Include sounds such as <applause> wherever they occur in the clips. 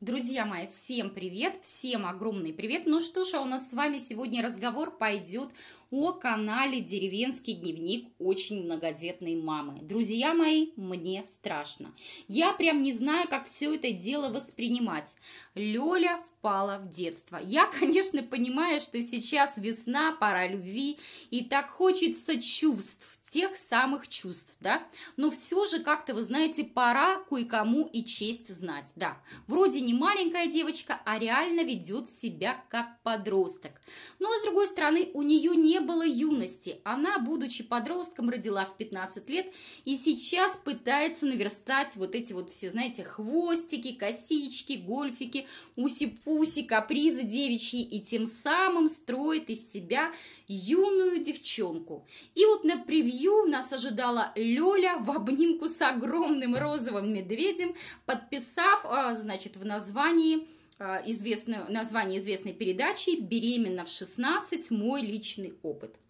Друзья мои, всем привет, всем огромный привет. Ну что ж, а у нас с вами сегодня разговор пойдет о канале «Деревенский дневник» очень многодетной мамы. Друзья мои, мне страшно. Я прям не знаю, как все это дело воспринимать. Лёля впала в детство. Я, конечно, понимаю, что сейчас весна, пора любви, и так хочется чувств, тех самых чувств, да? Но все же как-то, вы знаете, пора кое-кому и честь знать, да. Вроде не маленькая девочка, а реально ведет себя как подросток. Но, с другой стороны, у нее не не было юности. Она, будучи подростком, родила в 15 лет и сейчас пытается наверстать вот эти вот все, знаете, хвостики, косички, гольфики, уси-пуси, капризы девичьи и тем самым строит из себя юную девчонку. И вот на превью нас ожидала Лёля в обнимку с огромным розовым медведем, подписав, а, значит, в названии а, известное, название известной передачи «Беременна в 16. Мой личный опыт».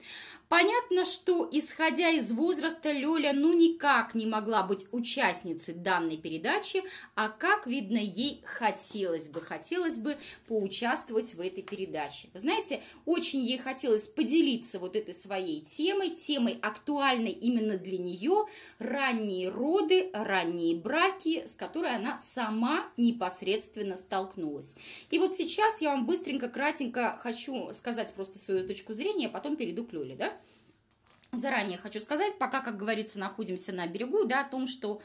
Понятно, что, исходя из возраста, Лёля ну никак не могла быть участницей данной передачи, а как видно, ей хотелось бы, хотелось бы поучаствовать в этой передаче. Вы знаете, очень ей хотелось поделиться вот этой своей темой, темой актуальной именно для нее, ранние роды, ранние браки, с которой она сама непосредственно столкнулась удалось. И вот сейчас я вам быстренько, кратенько хочу сказать просто свою точку зрения, а потом перейду к Люле, да. Заранее хочу сказать, пока, как говорится, находимся на берегу, да, о том, что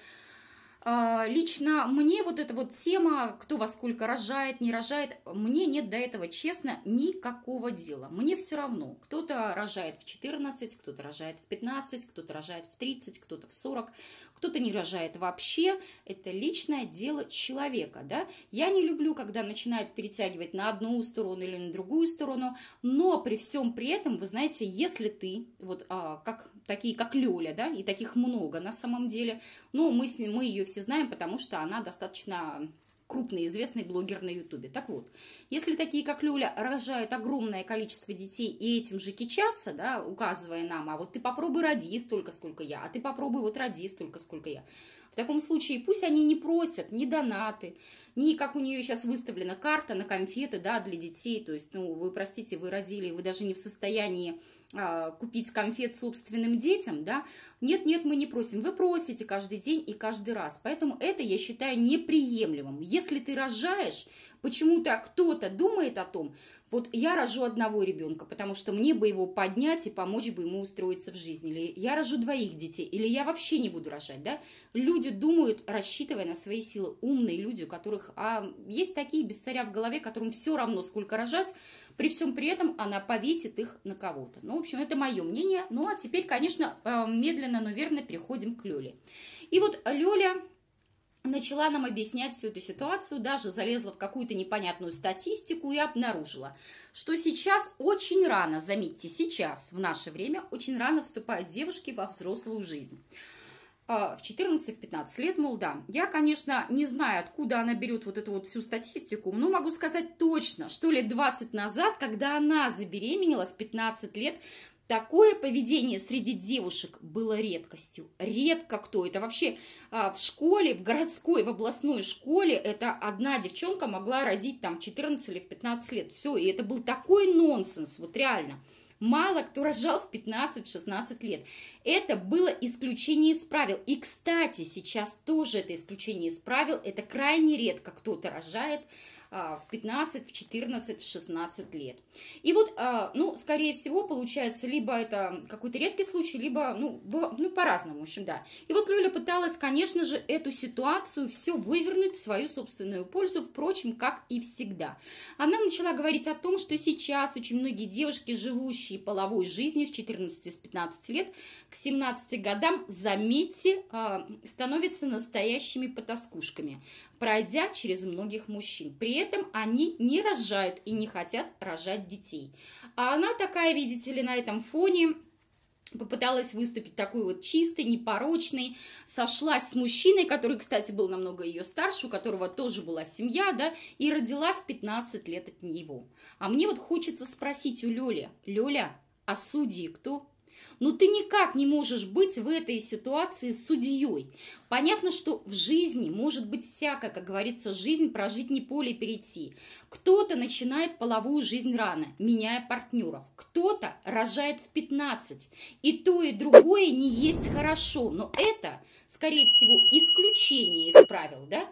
а, лично мне вот эта вот тема, кто во сколько рожает, не рожает, мне нет до этого, честно, никакого дела. Мне все равно. Кто-то рожает в 14, кто-то рожает в 15, кто-то рожает в 30, кто-то в 40, кто-то не рожает вообще, это личное дело человека, да. Я не люблю, когда начинают перетягивать на одну сторону или на другую сторону, но при всем при этом, вы знаете, если ты, вот а, как такие, как Лёля, да, и таких много на самом деле, но ну, мы, мы ее все знаем, потому что она достаточно крупный известный блогер на Ютубе. Так вот, если такие, как Люля, рожают огромное количество детей и этим же кичатся, да, указывая нам, а вот ты попробуй роди столько, сколько я, а ты попробуй вот роди столько, сколько я. В таком случае пусть они не просят ни донаты, ни как у нее сейчас выставлена карта на конфеты, да, для детей, то есть, ну, вы простите, вы родили, вы даже не в состоянии а, купить конфет собственным детям, да, нет, нет, мы не просим. Вы просите каждый день и каждый раз. Поэтому это я считаю неприемлемым. Если ты рожаешь, почему-то кто-то думает о том, вот я рожу одного ребенка, потому что мне бы его поднять и помочь бы ему устроиться в жизни, или я рожу двоих детей, или я вообще не буду рожать, да? Люди думают, рассчитывая на свои силы, умные люди, у которых, а есть такие без царя в голове, которым все равно, сколько рожать, при всем при этом она повесит их на кого-то. Ну, в общем, это мое мнение. Ну, а теперь, конечно, э, медленно, но верно переходим к Лёле. И вот Лёля начала нам объяснять всю эту ситуацию, даже залезла в какую-то непонятную статистику и обнаружила, что сейчас очень рано, заметьте, сейчас, в наше время, очень рано вступают девушки во взрослую жизнь. А, в 14-15 лет, мол, да. Я, конечно, не знаю, откуда она берет вот эту вот всю статистику, но могу сказать точно, что лет 20 назад, когда она забеременела в 15 лет, Такое поведение среди девушек было редкостью. Редко кто это. Вообще а, в школе, в городской, в областной школе это одна девчонка могла родить там в 14 или в 15 лет. Все, и это был такой нонсенс, вот реально. Мало кто рожал в 15-16 лет. Это было исключение из правил. И, кстати, сейчас тоже это исключение из правил. Это крайне редко кто-то рожает а, в 15, в 14, в 16 лет. И вот, а, ну, скорее всего, получается, либо это какой-то редкий случай, либо, ну, ну по-разному, в общем, да. И вот Лёля пыталась, конечно же, эту ситуацию все вывернуть в свою собственную пользу, впрочем, как и всегда. Она начала говорить о том, что сейчас очень многие девушки, живущие половой жизнью с 14, с 15 лет, к 17 годам, заметьте, а, становятся настоящими потаскушками, пройдя через многих мужчин. При при этом они не рожают и не хотят рожать детей. А она такая, видите ли, на этом фоне попыталась выступить такой вот чистой, непорочной, сошлась с мужчиной, который, кстати, был намного ее старше, у которого тоже была семья, да, и родила в 15 лет от него. А мне вот хочется спросить у Лёли, Лёля, а судьи кто? но ты никак не можешь быть в этой ситуации судьей. Понятно, что в жизни может быть всякое, как говорится, жизнь прожить не поле перейти. Кто-то начинает половую жизнь рано, меняя партнеров. Кто-то рожает в 15. И то, и другое не есть хорошо, но это, скорее всего, исключение из правил, да?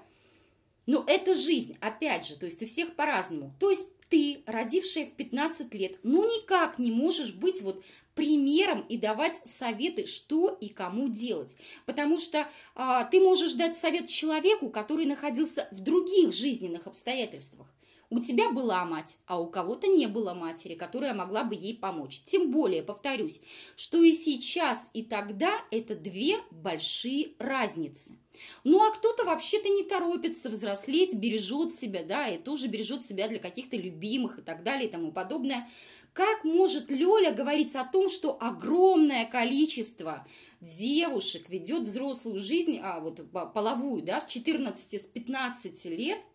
Но это жизнь, опять же, то есть у всех по-разному. То есть ты, родившая в 15 лет, ну никак не можешь быть вот примером и давать советы, что и кому делать. Потому что а, ты можешь дать совет человеку, который находился в других жизненных обстоятельствах. У тебя была мать, а у кого-то не было матери, которая могла бы ей помочь. Тем более, повторюсь, что и сейчас, и тогда это две большие разницы. Ну а кто-то вообще-то не торопится взрослеть, бережет себя, да, и тоже бережет себя для каких-то любимых и так далее и тому подобное. Как может Лёля говорить о том, что огромное количество девушек ведет взрослую жизнь, а вот половую, да, с 14, с 15 лет –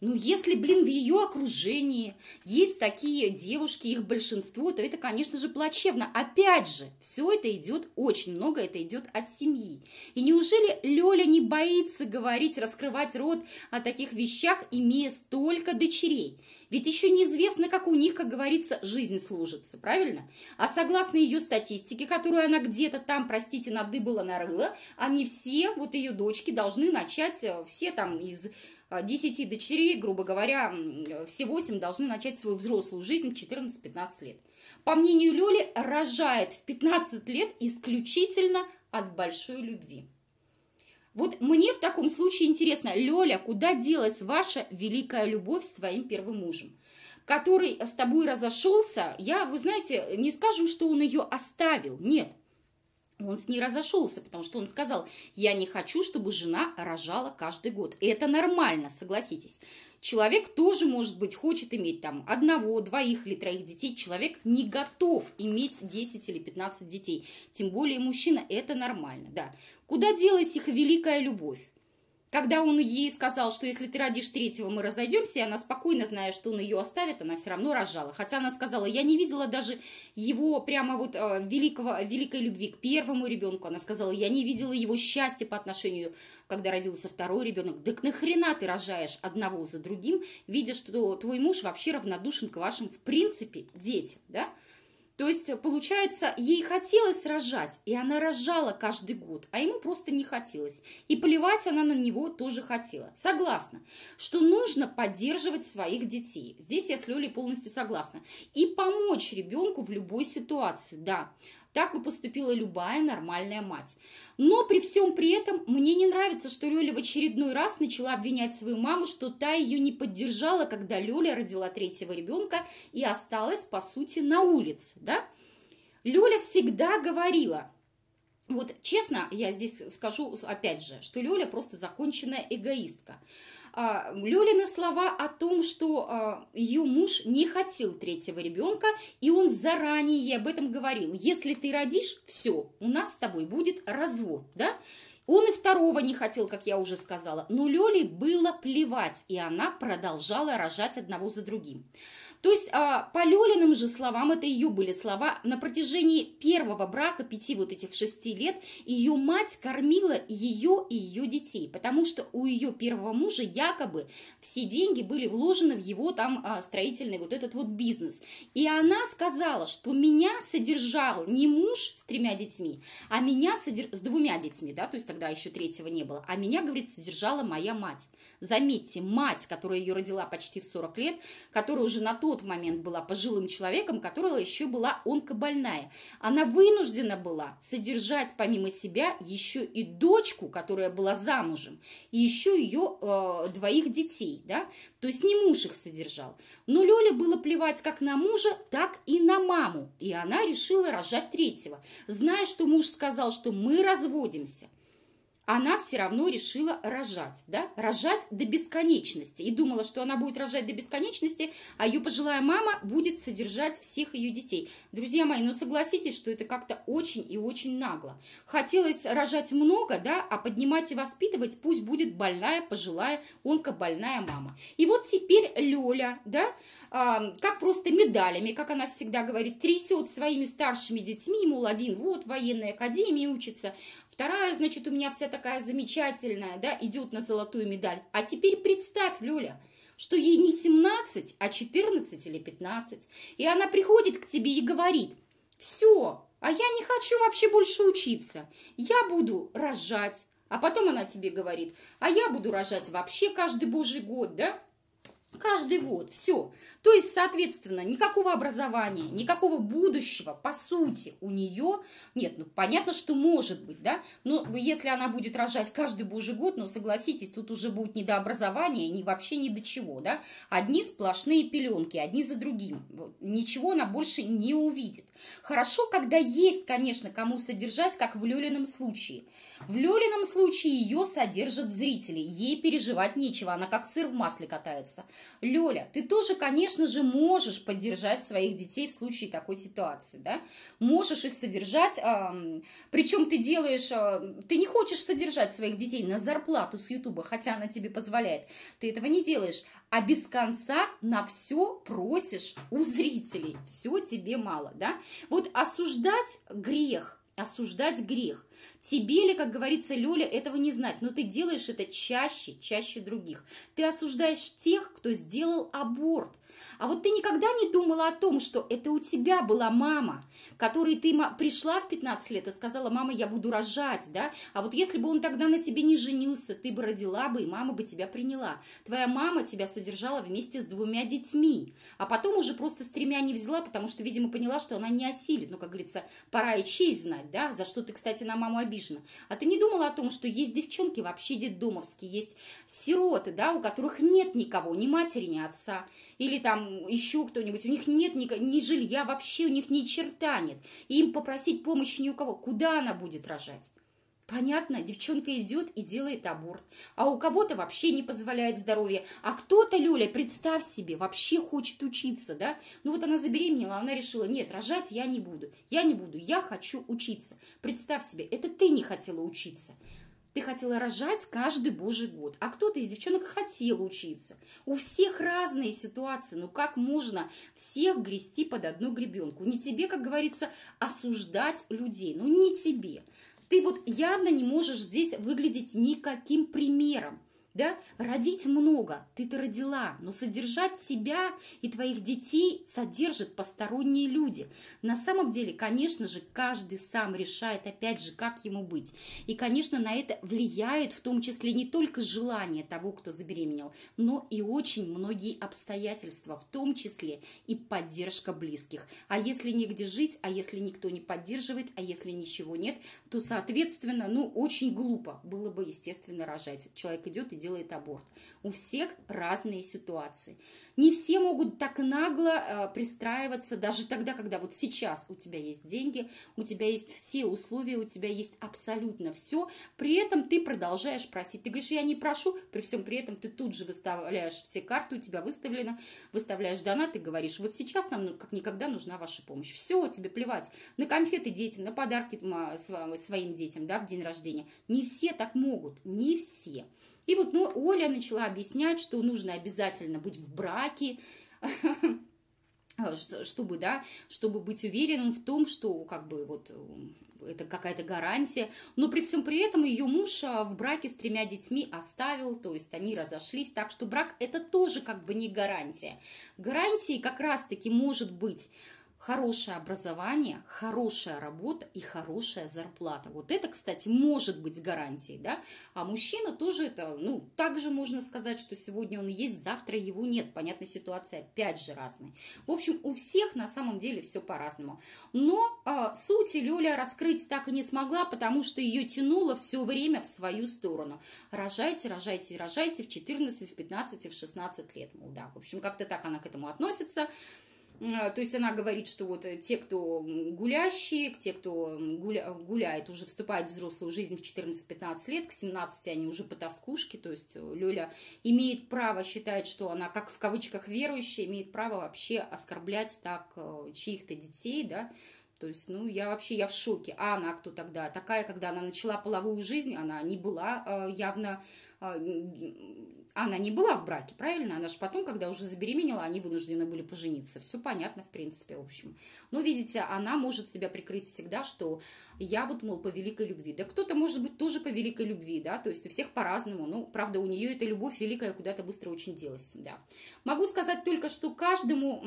ну, если, блин, в ее окружении есть такие девушки, их большинство, то это, конечно же, плачевно. Опять же, все это идет, очень много это идет от семьи. И неужели Лёля не боится говорить, раскрывать рот о таких вещах, имея столько дочерей? Ведь еще неизвестно, как у них, как говорится, жизнь сложится, правильно? А согласно ее статистике, которую она где-то там, простите, надыбала, нарыла, они все, вот ее дочки, должны начать э, все там из 10 э, дочерей, грубо говоря, все 8 должны начать свою взрослую жизнь в 14-15 лет. По мнению Лёли, рожает в 15 лет исключительно от большой любви. Вот мне в таком случае интересно, Лёля, куда делась ваша великая любовь с твоим первым мужем? который с тобой разошелся, я, вы знаете, не скажу, что он ее оставил, нет – он с ней разошелся, потому что он сказал, я не хочу, чтобы жена рожала каждый год. Это нормально, согласитесь. Человек тоже, может быть, хочет иметь там одного, двоих или троих детей. Человек не готов иметь 10 или 15 детей. Тем более мужчина, это нормально, да. Куда делась их великая любовь? Когда он ей сказал, что если ты родишь третьего, мы разойдемся, и она спокойно, зная, что он ее оставит, она все равно рожала. Хотя она сказала, я не видела даже его прямо вот э, великого, великой любви к первому ребенку. Она сказала, я не видела его счастья по отношению, когда родился второй ребенок. Так нахрена ты рожаешь одного за другим, видя, что твой муж вообще равнодушен к вашим, в принципе, детям, да? То есть, э, получается, ей хотелось рожать, и она рожала каждый год, а ему просто не хотелось. И плевать она на него тоже хотела. Согласна, что нужно поддерживать своих детей. Здесь я с Лёлей полностью согласна. И помочь ребенку в любой ситуации, да. Так бы поступила любая нормальная мать. Но при всем при этом мне не нравится, что Лёля в очередной раз начала обвинять свою маму, что та ее не поддержала, когда Лёля родила третьего ребенка и осталась, по сути, на улице, да? Лёля всегда говорила, вот честно, я здесь скажу опять же, что Лёля просто законченная эгоистка. А, Люлины слова о том, что а, ее муж не хотел третьего ребенка, и он заранее об этом говорил. Если ты родишь, все, у нас с тобой будет развод, да? Он и второго не хотел, как я уже сказала, но Лёле было плевать, и она продолжала рожать одного за другим. То есть а, по Лёлиным же словам, это ее были слова, на протяжении первого брака, пяти вот этих шести лет, ее мать кормила ее и ее детей, потому что у ее первого мужа якобы все деньги были вложены в его там а, строительный вот этот вот бизнес. И она сказала, что меня содержал не муж с тремя детьми, а меня содер... с двумя детьми, да, то есть тогда еще третьего не было, а меня, говорит, содержала моя мать. Заметьте, мать, которая ее родила почти в 40 лет, которая уже на то тот момент была пожилым человеком, которая еще была онкобольная. Она вынуждена была содержать помимо себя еще и дочку, которая была замужем, и еще ее э, двоих детей, да, то есть не муж их содержал. Но Лёле было плевать как на мужа, так и на маму, и она решила рожать третьего, зная, что муж сказал, что мы разводимся она все равно решила рожать, да, рожать до бесконечности. И думала, что она будет рожать до бесконечности, а ее пожилая мама будет содержать всех ее детей. Друзья мои, ну согласитесь, что это как-то очень и очень нагло. Хотелось рожать много, да, а поднимать и воспитывать пусть будет больная, пожилая, онкобольная мама. И вот теперь Лёля, да, э, как просто медалями, как она всегда говорит, трясет своими старшими детьми, мол, один вот в военной академии учится, вторая, значит, у меня вся такая замечательная, да, идет на золотую медаль. А теперь представь, Люля, что ей не 17, а 14 или 15. И она приходит к тебе и говорит, все, а я не хочу вообще больше учиться. Я буду рожать. А потом она тебе говорит, а я буду рожать вообще каждый божий год, да? Каждый год, все. То есть, соответственно, никакого образования, никакого будущего, по сути, у нее нет. Ну, понятно, что может быть, да, но если она будет рожать каждый божий год, ну, согласитесь, тут уже будет не до образования, ни вообще ни до чего, да. Одни сплошные пеленки, одни за другим. Ничего она больше не увидит. Хорошо, когда есть, конечно, кому содержать, как в Лёлином случае. В Лёлином случае ее содержат зрители, ей переживать нечего, она как сыр в масле катается – Лёля, ты тоже, конечно же, можешь поддержать своих детей в случае такой ситуации, да? Можешь их содержать, э, причем ты делаешь, э, ты не хочешь содержать своих детей на зарплату с Ютуба, хотя она тебе позволяет, ты этого не делаешь, а без конца на все просишь у зрителей, все тебе мало, да? Вот осуждать грех, осуждать грех – Тебе ли, как говорится, Лёля, этого не знать, но ты делаешь это чаще, чаще других. Ты осуждаешь тех, кто сделал аборт. А вот ты никогда не думала о том, что это у тебя была мама, которой ты пришла в 15 лет и сказала, мама, я буду рожать, да? А вот если бы он тогда на тебе не женился, ты бы родила бы, и мама бы тебя приняла. Твоя мама тебя содержала вместе с двумя детьми, а потом уже просто с тремя не взяла, потому что, видимо, поняла, что она не осилит. Ну, как говорится, пора и честь знать, да? За что ты, кстати, на маму маму обижена. А ты не думала о том, что есть девчонки вообще детдомовские, есть сироты, да, у которых нет никого, ни матери, ни отца, или там еще кто-нибудь, у них нет ни, ни жилья вообще, у них ни черта нет. И им попросить помощи ни у кого, куда она будет рожать? Понятно, девчонка идет и делает аборт. А у кого-то вообще не позволяет здоровье. А кто-то, Люля, представь себе, вообще хочет учиться, да? Ну вот она забеременела, она решила, нет, рожать я не буду. Я не буду, я хочу учиться. Представь себе, это ты не хотела учиться. Ты хотела рожать каждый божий год, а кто-то из девчонок хотел учиться. У всех разные ситуации, ну как можно всех грести под одну гребенку? Не тебе, как говорится, осуждать людей, ну не тебе. Ты вот явно не можешь здесь выглядеть никаким примером да, родить много, ты-то родила, но содержать себя и твоих детей содержат посторонние люди. На самом деле, конечно же, каждый сам решает, опять же, как ему быть. И, конечно, на это влияет в том числе не только желание того, кто забеременел, но и очень многие обстоятельства, в том числе и поддержка близких. А если негде жить, а если никто не поддерживает, а если ничего нет, то, соответственно, ну, очень глупо было бы, естественно, рожать. Человек идет и делает аборт. У всех разные ситуации. Не все могут так нагло э, пристраиваться, даже тогда, когда вот сейчас у тебя есть деньги, у тебя есть все условия, у тебя есть абсолютно все, при этом ты продолжаешь просить. Ты говоришь, я не прошу, при всем при этом ты тут же выставляешь все карты, у тебя выставлено, выставляешь донат и говоришь, вот сейчас нам ну, как никогда нужна ваша помощь. Все, тебе плевать на конфеты детям, на подарки своим детям, да, в день рождения. Не все так могут, не все. И вот ну, Оля начала объяснять, что нужно обязательно быть в браке, <laughs> а, чтобы, да, чтобы быть уверенным в том, что как бы вот э, это какая-то гарантия. Но при всем при этом ее муж а, в браке с тремя детьми оставил, то есть они разошлись, так что брак это тоже как бы не гарантия. Гарантией как раз-таки может быть хорошее образование, хорошая работа и хорошая зарплата. Вот это, кстати, может быть гарантией, да? А мужчина тоже это, ну, также можно сказать, что сегодня он есть, завтра его нет. Понятно, ситуация опять же разная. В общем, у всех на самом деле все по-разному. Но э, а, сути Лёля раскрыть так и не смогла, потому что ее тянуло все время в свою сторону. Рожайте, рожайте, рожайте в 14, в 15, в 16 лет. мол, да, в общем, как-то так она к этому относится. А, то есть она говорит, что вот э, те, кто гулящие, те, кто гуля, гуляет, уже вступает в взрослую жизнь в 14-15 лет, к 17 они уже потаскушки, то есть э, Лёля имеет право считать, что она, как в кавычках верующая, имеет право вообще оскорблять так э, чьих-то детей, да, то есть, ну, я вообще, я в шоке. А она кто тогда? Такая, когда она начала половую жизнь, она не была э, явно, э, она не была в браке, правильно? Она же потом, когда уже забеременела, они вынуждены были пожениться. Все понятно, в принципе, в общем. Но, видите, она может себя прикрыть всегда, что я вот, мол, по великой любви. Да кто-то, может быть, тоже по великой любви, да, то есть у всех по-разному. Ну, правда, у нее эта любовь великая куда-то быстро очень делась, да. Могу сказать только, что каждому,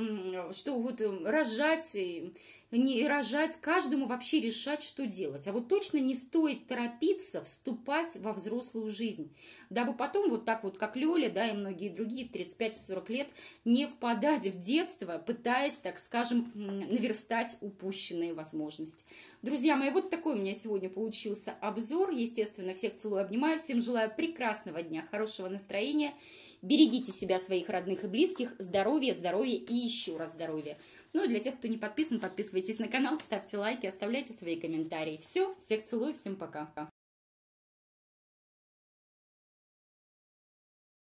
что вот э, рожать э, не рожать, каждому вообще решать, что делать. А вот точно не стоит торопиться вступать во взрослую жизнь, дабы потом вот так вот, как Лёля, да, и многие другие в 35-40 лет, не впадать в детство, пытаясь, так скажем, наверстать упущенные возможности. Друзья мои, вот такой у меня сегодня получился обзор. Естественно, всех целую, обнимаю, всем желаю прекрасного дня, хорошего настроения. Берегите себя, своих родных и близких. Здоровья, здоровья и еще раз здоровья. Ну и для тех, кто не подписан, подписывайтесь на канал, ставьте лайки, оставляйте свои комментарии. Все, всех целую, всем пока.